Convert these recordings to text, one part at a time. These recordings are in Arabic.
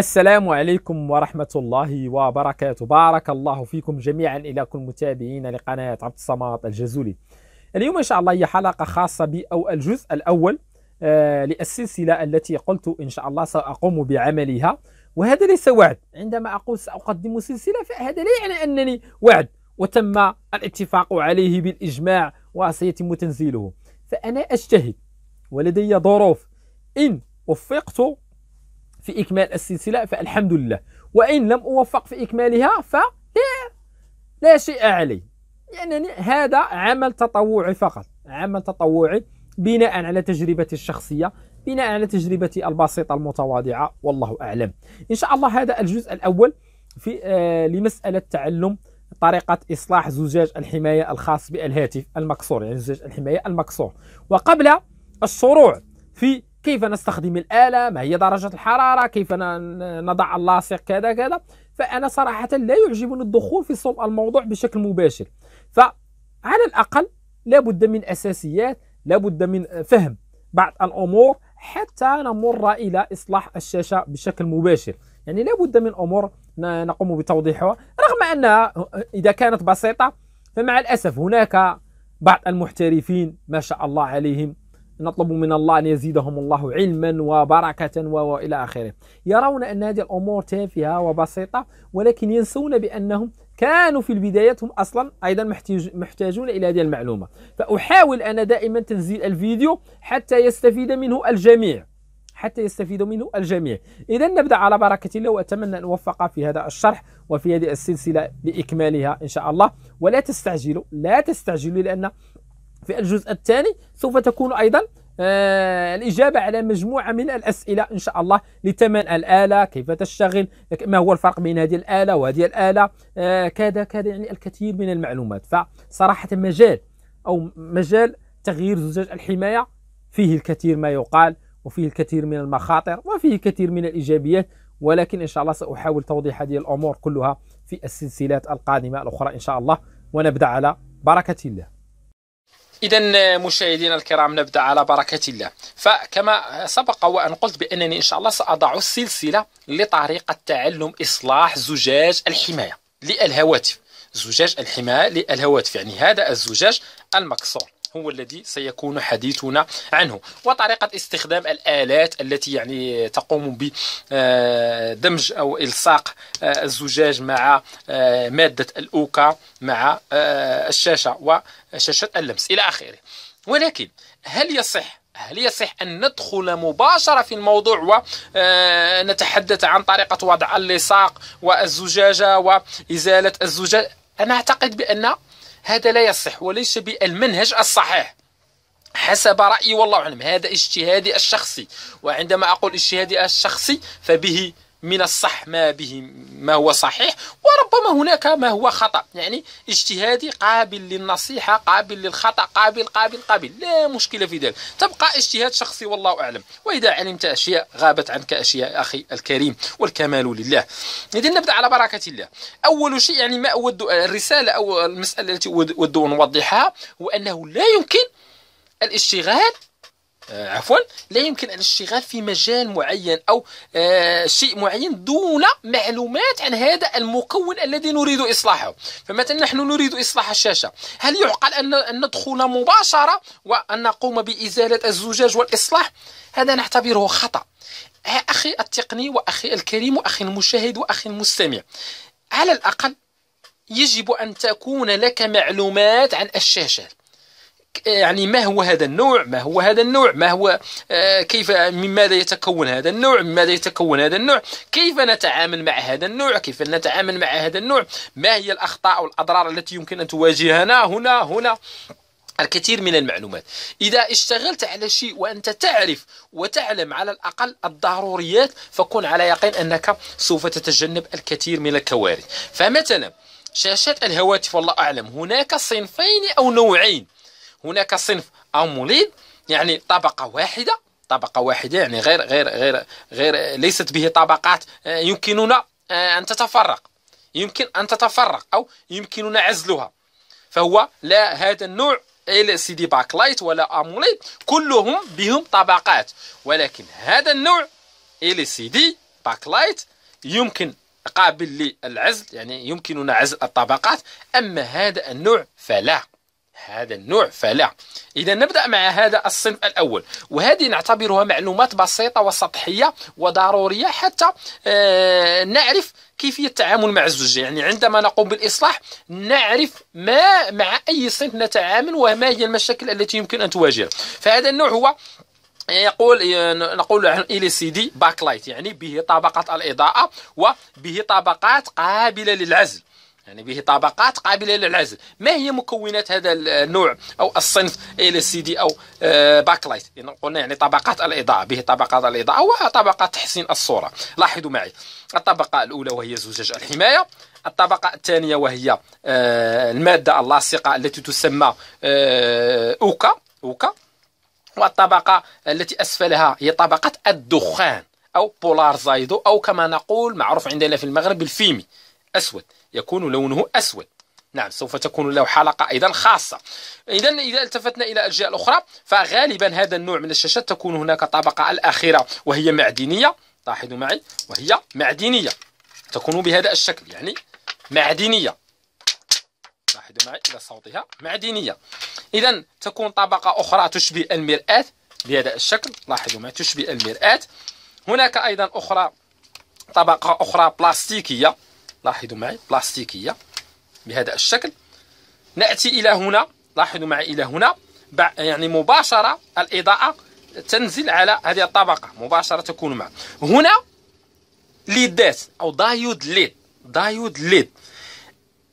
السلام عليكم ورحمة الله وبركاته بارك الله فيكم جميعا إلى كل متابعين لقناة عبد الصمد الجزولي اليوم إن شاء الله هي حلقة خاصة بي أو الجزء الأول آه للسلسلة التي قلت إن شاء الله سأقوم بعملها وهذا ليس وعد عندما أقول سأقدم سلسلة فهذا لا يعني أنني وعد وتم الاتفاق عليه بالإجماع وسيتم تنزيله فأنا أجتهد ولدي ظروف إن وفقت في إكمال السلسلة فالحمد لله وإن لم أوفق في إكمالها ف لا شيء علي لأنني يعني هذا عمل تطوعي فقط عمل تطوعي بناء على تجربتي الشخصية بناء على تجربتي البسيطة المتواضعة والله أعلم إن شاء الله هذا الجزء الأول في آه لمسألة تعلم طريقة إصلاح زجاج الحماية الخاص بالهاتف المكسور يعني زجاج الحماية المكسور وقبل الشروع في كيف نستخدم الآلة ما هي درجة الحرارة كيف نضع اللاصق كذا كذا فأنا صراحة لا يعجبني الدخول في صلب الموضوع بشكل مباشر فعلى الأقل لابد من أساسيات لابد من فهم بعض الأمور حتى نمر إلى إصلاح الشاشة بشكل مباشر يعني لابد من أمور نقوم بتوضيحها رغم أنها إذا كانت بسيطة فمع الأسف هناك بعض المحترفين ما شاء الله عليهم نطلب من الله أن يزيدهم الله علما وبركة وإلى آخره يرون أن هذه الأمور تافهة وبسيطة ولكن ينسون بأنهم كانوا في البداية هم أصلا أيضا محتاج محتاجون إلى هذه المعلومة فأحاول أنا دائما تنزيل الفيديو حتى يستفيد منه الجميع حتى يستفيد منه الجميع إذا نبدأ على بركة الله وأتمنى أن أوفق في هذا الشرح وفي هذه السلسلة بإكمالها إن شاء الله ولا تستعجلوا لا تستعجلوا لأن في الجزء الثاني سوف تكون أيضا آه الإجابة على مجموعة من الأسئلة إن شاء الله لثمن الآلة كيف تشتغل ما هو الفرق بين هذه الآلة وهذه الآلة آه كذا كذا يعني الكثير من المعلومات فصراحة مجال أو مجال تغيير زجاج الحماية فيه الكثير ما يقال وفيه الكثير من المخاطر وفيه الكثير من الإيجابيات ولكن إن شاء الله سأحاول توضيح هذه الأمور كلها في السلسلات القادمة الأخرى إن شاء الله ونبدأ على بركة الله إذا آه، مشاهدينا الكرام نبدأ على بركة الله فكما سبق وأن قلت بأنني إن شاء الله سأضع سلسلة لطريقة تعلم إصلاح زجاج الحماية للهواتف زجاج الحماية للهواتف يعني هذا الزجاج المكسور هو الذي سيكون حديثنا عنه وطريقة استخدام الآلات التي يعني تقوم بدمج أو إلصاق آه، الزجاج مع آه، مادة الأوكا مع آه، الشاشة وشاشة اللمس إلى آخره ولكن هل يصح هل يصح أن ندخل مباشرة في الموضوع ونتحدث عن طريقة وضع اللصاق والزجاجة وإزالة الزجاج أنا أعتقد بأن هذا لا يصح وليس بالمنهج الصحيح حسب رأيي والله أعلم هذا اجتهادي الشخصي وعندما أقول اجتهادي الشخصي فبه من الصح ما به ما هو صحيح وربما هناك ما هو خطأ يعني اجتهادي قابل للنصيحة قابل للخطأ قابل قابل قابل لا مشكلة في ذلك تبقى اجتهاد شخصي والله أعلم وإذا علمت أشياء غابت عنك أشياء أخي الكريم والكمال لله إذا نبدأ على بركة الله أول شيء يعني ما أود الرسالة أو المسألة التي أود أن أوضحها هو أنه لا يمكن الاشتغال آه، عفوا لا يمكن الاشتغال في مجال معين أو آه، شيء معين دون معلومات عن هذا المكون الذي نريد إصلاحه فمثلا نحن نريد إصلاح الشاشة هل يعقل أن ندخل مباشرة وأن نقوم بإزالة الزجاج والإصلاح هذا نعتبره خطأ أخي التقني وأخي الكريم وأخي المشاهد وأخي المستمع على الأقل يجب أن تكون لك معلومات عن الشاشة يعني ما هو هذا النوع ما هو هذا النوع ما هو آه، كيف من ماذا يتكون هذا النوع من ماذا يتكون هذا النوع كيف نتعامل مع هذا النوع كيف نتعامل مع هذا النوع ما هي الأخطاء والأضرار التي يمكن أن تواجهنا هنا هنا الكثير من المعلومات إذا اشتغلت على شيء وأنت تعرف وتعلم على الأقل الضروريات فكن على يقين أنك سوف تتجنب الكثير من الكوارث فمثلا شاشات الهواتف والله أعلم هناك صنفين أو نوعين هناك صنف او موليد يعني طبقه واحده طبقه واحده يعني غير غير غير غير ليست به طبقات آه، يمكننا آه، ان تتفرق يمكن ان تتفرق او يمكننا عزلها فهو لا هذا النوع ال سي دي باك لايت ولا اموليد كلهم بهم طبقات ولكن هذا النوع ال سي دي باك لايت يمكن قابل للعزل يعني يمكننا عزل الطبقات اما هذا النوع فلا هذا النوع فلا إذا نبدأ مع هذا الصنف الأول وهذه نعتبرها معلومات بسيطة وسطحية وضرورية حتى آه، نعرف كيفية التعامل مع الزجاج يعني عندما نقوم بالإصلاح نعرف ما مع أي صنف نتعامل وما هي المشاكل التي يمكن أن تواجهها فهذا النوع هو آه، يقول آه، نقول عن ال سي دي باك لايت يعني به طبقة الاضاءه وبه طبقات قابله للعزل يعني به طبقات قابلة للعزل ما هي مكونات هذا النوع أو الصنف ال سي دي أو باك آه، لايت يعني قلنا يعني طبقات الإضاءة به طبقات الإضاءة وطبقات تحسين الصورة لاحظوا معي الطبقة الأولى وهي زجاج الحماية الطبقة الثانية وهي آه، المادة اللاصقة التي تسمى آه، أوكا أوكا والطبقة التي أسفلها هي طبقة الدخان أو بولار زايدو أو كما نقول معروف عندنا في المغرب الفيمي أسود يكون لونه أسود نعم سوف تكون له حلقة أيضا خاصة إذا إذا التفتنا إلى الأجزاء الأخرى فغالبا هذا النوع من الشاشات تكون هناك طبقة الأخيرة وهي معدنية لاحظوا معي وهي معدنية تكون بهذا الشكل يعني معدنية لاحظوا معي إلى صوتها معدنية إذا تكون طبقة أخرى تشبه المرآة بهذا الشكل لاحظوا معي تشبه المرآة هناك أيضا أخرى طبقة أخرى بلاستيكية لاحظوا معي بلاستيكية بهذا الشكل نأتي إلى هنا لاحظوا معي إلى هنا يعني مباشرة الإضاءة تنزل على هذه الطبقة مباشرة تكون معه هنا ليدات أو دايود ليد دايود ليد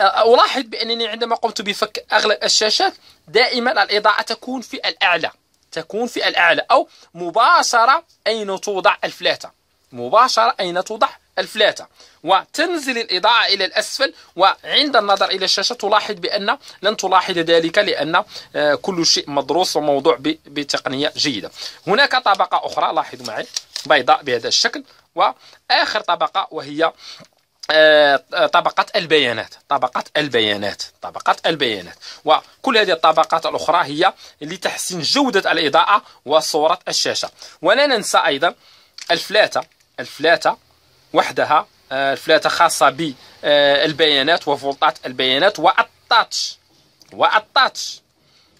ألاحظ بأنني عندما قمت بفك أغلب الشاشات دائما الإضاءة تكون في الأعلى تكون في الأعلى أو مباشرة أين توضع الفلاتة مباشرة أين توضع الفلاتة وتنزل الإضاءة إلى الأسفل وعند النظر إلى الشاشة تلاحظ بأن لن تلاحظ ذلك لأن آه، كل شيء مدروس وموضوع بتقنية جيدة هناك طبقة أخرى لاحظوا معي بيضاء بهذا الشكل وآخر طبقة وهي آه، طبقة البيانات طبقة البيانات طبقة البيانات وكل هذه الطبقات الأخرى هي لتحسين جودة الإضاءة وصورة الشاشة ولا ننسى أيضا الفلاتة الفلاتة وحدها آه، الفلاتة خاصة بالبيانات وفولطات البيانات والتاتش والتاتش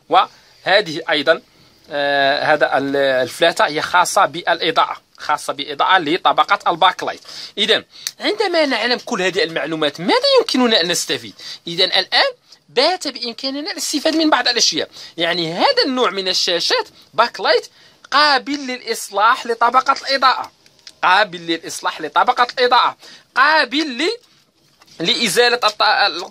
وهذه أيضا آه، هذا الفلاتة هي خاصة بالإضاءة خاصة بإضاءة لطبقة الباك لايت إذا عندما نعلم كل هذه المعلومات ماذا يمكننا أن نستفيد إذا الآن بات بإمكاننا الاستفادة من بعض الأشياء يعني هذا النوع من الشاشات باك لايت قابل للإصلاح لطبقة الإضاءة قابل للإصلاح لطبقة الإضاءة قابل ل لإزالة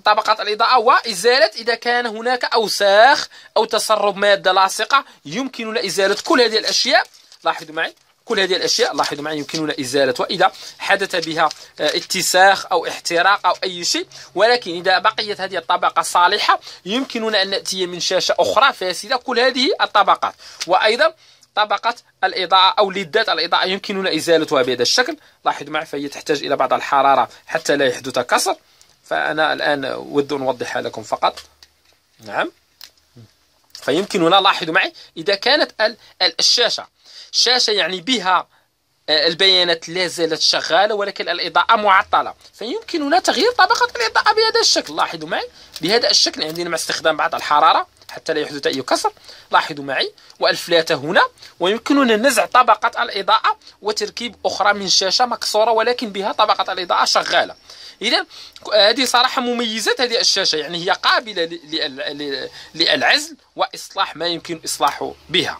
طبقه الإضاءة وإزالة إذا كان هناك أوساخ أو تسرب مادة لاصقة يمكننا إزالة كل هذه الأشياء لاحظوا معي كل هذه الأشياء لاحظوا معي يمكننا ازالتها وإذا حدث بها آه، اتساخ أو احتراق أو أي شيء ولكن إذا بقيت هذه الطبقة صالحة يمكننا أن نأتي من شاشة أخرى فاسدة كل هذه الطبقات وأيضا طبقة الإضاءة أو لذات الإضاءة يمكننا إزالتها بهذا الشكل لاحظوا معي فهي تحتاج إلى بعض الحرارة حتى لا يحدث كسر فأنا الآن أود أن أوضحها لكم فقط نعم فيمكننا لاحظوا معي إذا كانت الشاشة شاشة يعني بها آه، البيانات لا زالت شغالة ولكن الإضاءة معطلة فيمكننا تغيير طبقة الإضاءة بهذا الشكل لاحظوا معي بهذا الشكل عندنا مع استخدام بعض الحرارة حتى لا يحدث أي كسر لاحظوا معي والفلاتة هنا ويمكننا نزع طبقة الإضاءة وتركيب أخرى من شاشة مكسورة ولكن بها طبقة الإضاءة شغالة إذا هذه صراحة مميزات هذه الشاشة يعني هي قابلة للعزل وإصلاح ما يمكن إصلاحه بها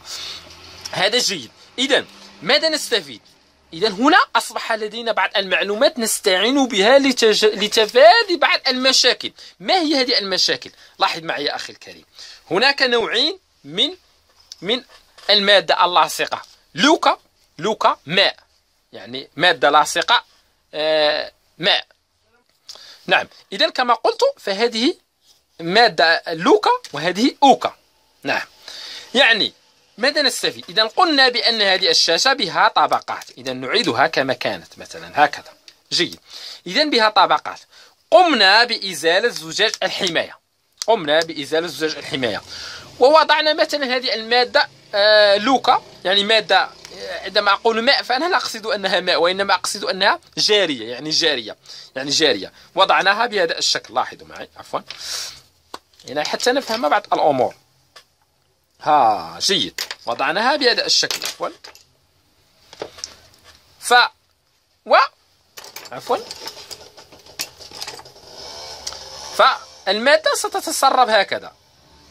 هذا جيد إذا ماذا نستفيد؟ إذا هنا أصبح لدينا بعض المعلومات نستعين بها لتج... لتفادي بعض المشاكل ما هي هذه المشاكل؟ لاحظ معي يا أخي الكريم هناك نوعين من من المادة اللاصقة لوكا لوكا ماء يعني مادة لاصقة آه، ماء نعم إذا كما قلت فهذه مادة لوكا وهذه أوكا نعم يعني ماذا نستفيد إذا قلنا بأن هذه الشاشة بها طبقات إذا نعيدها كما كانت مثلا هكذا جيد إذا بها طبقات قمنا بإزالة زجاج الحماية قمنا بإزالة زجاج الحماية ووضعنا مثلا هذه المادة آه، لوكا يعني مادة آه، عندما أقول ماء فأنا لا أقصد أنها ماء وإنما أقصد أنها جارية يعني جارية يعني جارية وضعناها بهذا الشكل لاحظوا معي عفوا يعني حتى نفهم بعض الأمور ها جيد وضعناها بهذا الشكل عفوا ف و عفوا ف المادة ستتسرب هكذا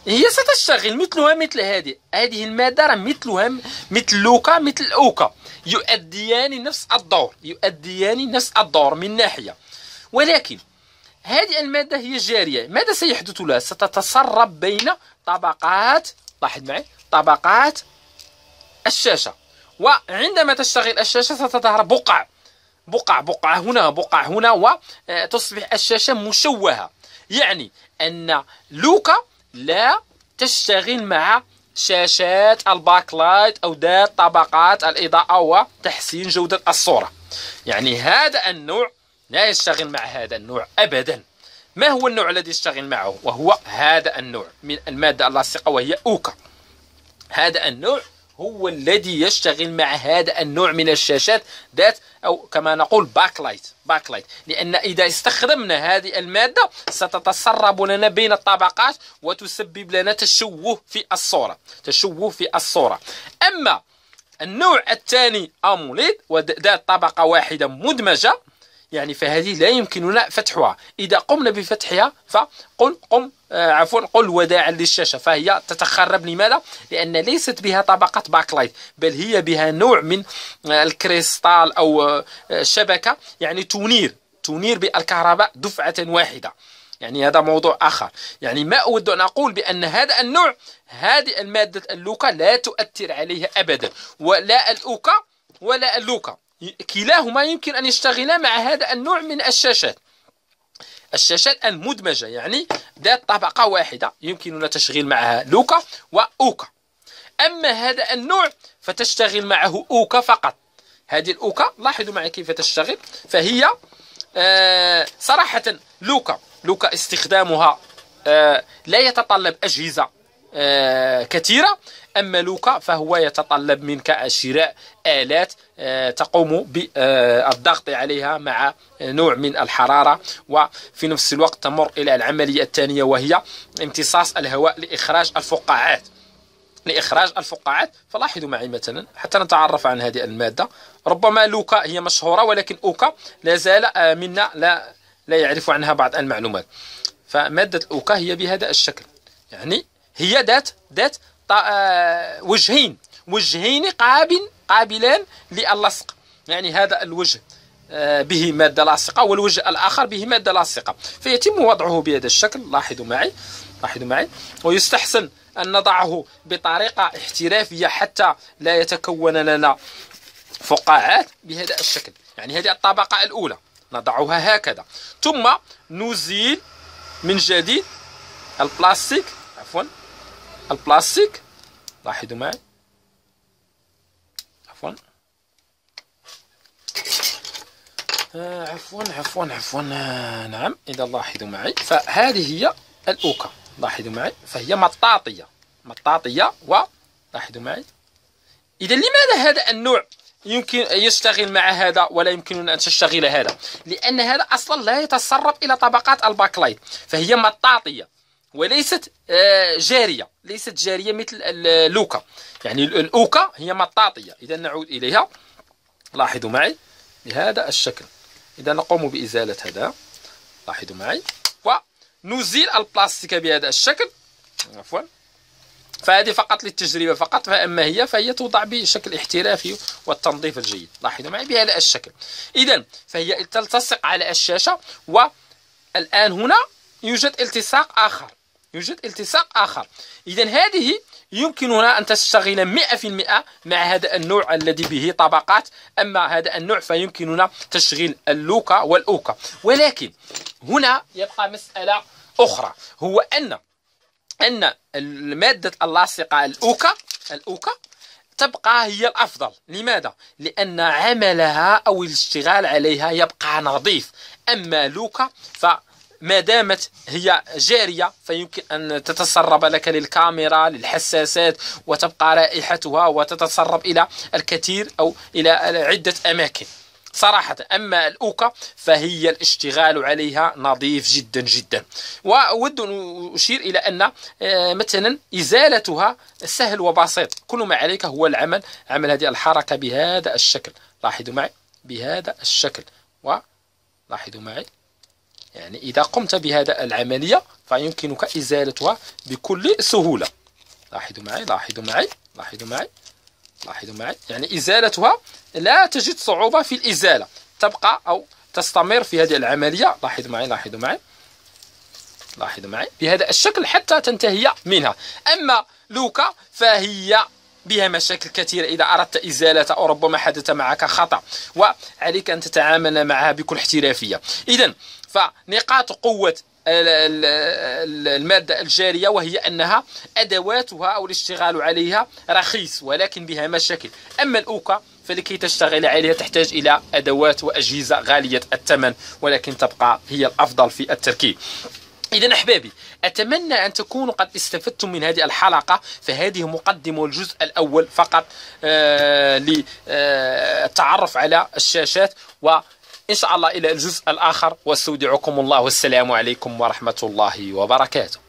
هي ستشتغل مثلها مثل هذه هذه المادة راه مثلها مثل لوكا مثل الأوكا يؤديان نفس الدور يؤديان نفس الدور من ناحية ولكن هذه المادة هي جارية ماذا سيحدث لها ستتسرب بين طبقات لاحظ معي طبقات الشاشة وعندما تشتغل الشاشة ستظهر بقع بقع بقع هنا بقع هنا وتصبح آه، الشاشة مشوهة يعني أن لوكا لا تشتغل مع شاشات الباك لايت أو ذات طبقات الإضاءة وتحسين جودة الصورة يعني هذا النوع لا يشتغل مع هذا النوع أبدا ما هو النوع الذي يشتغل معه وهو هذا النوع من المادة اللاصقة وهي أوكا هذا النوع هو الذي يشتغل مع هذا النوع من الشاشات ذات أو كما نقول باك لايت باك لايت لأن إذا استخدمنا هذه المادة ستتسرب لنا بين الطبقات وتسبب لنا تشوه في الصورة تشوه في الصورة أما النوع الثاني أموليد وذات طبقة واحدة مدمجة يعني فهذه لا يمكننا فتحها إذا قمنا بفتحها فقل قم آه، عفوا قل وداعا للشاشة فهي تتخرب لماذا؟ لأن ليست بها طبقة باكلايت بل هي بها نوع من آه، الكريستال أو آه، شبكة يعني تنير تنير بالكهرباء دفعة واحدة يعني هذا موضوع آخر يعني ما أود أن أقول بأن هذا النوع هذه المادة اللوكا لا تؤثر عليها أبدا ولا الأوكا ولا اللوكا كلاهما يمكن أن يشتغلا مع هذا النوع من الشاشات الشاشات المدمجة يعني ذات طبقة واحدة يمكننا تشغيل معها لوكا وأوكا أما هذا النوع فتشتغل معه أوكا فقط هذه الأوكا لاحظوا معي كيف تشتغل فهي آه صراحة لوكا لوكا استخدامها آه لا يتطلب أجهزة آه، كثيرة أما لوكا فهو يتطلب منك شراء آلات آه، تقوم بالضغط عليها مع نوع من الحرارة وفي نفس الوقت تمر إلى العملية الثانية وهي امتصاص الهواء لإخراج الفقاعات لإخراج الفقاعات فلاحظوا معي مثلا حتى نتعرف عن هذه المادة ربما لوكا هي مشهورة ولكن أوكا لا زال آه، منا لا لا يعرف عنها بعض المعلومات فمادة الأوكا هي بهذا الشكل يعني هي ذات ذات آه، وجهين وجهين قابل قابلان للصق يعني هذا الوجه آه، به ماده لاصقه والوجه الاخر به ماده لاصقه فيتم وضعه بهذا الشكل لاحظوا معي لاحظوا معي ويستحسن ان نضعه بطريقه احترافيه حتى لا يتكون لنا فقاعات بهذا الشكل يعني هذه الطبقه الاولى نضعها هكذا ثم نزيل من جديد البلاستيك عفوا البلاستيك لاحظوا معي عفوا آه، عفوا عفوا عفوا آه، نعم اذا لاحظوا معي فهذه هي الاوكا لاحظوا معي فهي مطاطيه مطاطيه و لاحظوا معي اذا لماذا هذا النوع يمكن يشتغل مع هذا ولا يمكن ان تشتغل هذا لان هذا اصلا لا يتسرب الى طبقات الباكلايت فهي مطاطيه وليست آه، جارية ليست جارية مثل اللوكا يعني الأوكا هي مطاطية إذا نعود إليها لاحظوا معي بهذا الشكل إذا نقوم بإزالة هذا لاحظوا معي ونزيل البلاستيك بهذا الشكل عفوا فهذه فقط للتجربة فقط فأما هي فهي توضع بشكل احترافي والتنظيف الجيد لاحظوا معي بهذا الشكل إذا فهي تلتصق على الشاشة والآن هنا يوجد التصاق آخر يوجد التصاق آخر إذا هذه يمكننا أن تشتغل 100% مع هذا النوع الذي به طبقات أما هذا النوع فيمكننا تشغيل اللوكا والأوكا ولكن هنا يبقى مسألة أخرى هو أن أن المادة اللاصقة الأوكا الأوكا تبقى هي الافضل لماذا لان عملها او الاشتغال عليها يبقى نظيف اما لوكا ف ما دامت هي جارية فيمكن أن تتسرب لك للكاميرا للحساسات وتبقى رائحتها وتتسرب إلى الكثير أو إلى عدة أماكن صراحة أما الأوكا فهي الاشتغال عليها نظيف جدا جدا وأود أن أشير إلى أن آه، مثلا إزالتها سهل وبسيط كل ما عليك هو العمل عمل هذه الحركة بهذا الشكل لاحظوا معي بهذا الشكل ولاحظوا معي يعني إذا قمت بهذا العملية فيمكنك إزالتها بكل سهولة لاحظوا معي لاحظوا معي لاحظوا معي لاحظوا معي يعني إزالتها لا تجد صعوبة في الإزالة تبقى أو تستمر في هذه العملية لاحظوا معي لاحظوا معي لاحظوا معي بهذا الشكل حتى تنتهي منها أما لوكا فهي بها مشاكل كثيرة إذا أردت إزالتها أو ربما حدث معك خطأ وعليك أن تتعامل معها بكل احترافية إذا فنقاط قوة المادة الجارية وهي أنها أدواتها أو الاشتغال عليها رخيص ولكن بها مشاكل أما الأوكا فلكي تشتغل عليها تحتاج إلى أدوات وأجهزة غالية الثمن ولكن تبقى هي الأفضل في التركيب إذا أحبابي أتمنى أن تكونوا قد استفدتم من هذه الحلقة فهذه مقدمة الجزء الأول فقط آه للتعرف على الشاشات و إن شاء الله إلى الجزء الآخر واستودعكم الله والسلام عليكم ورحمة الله وبركاته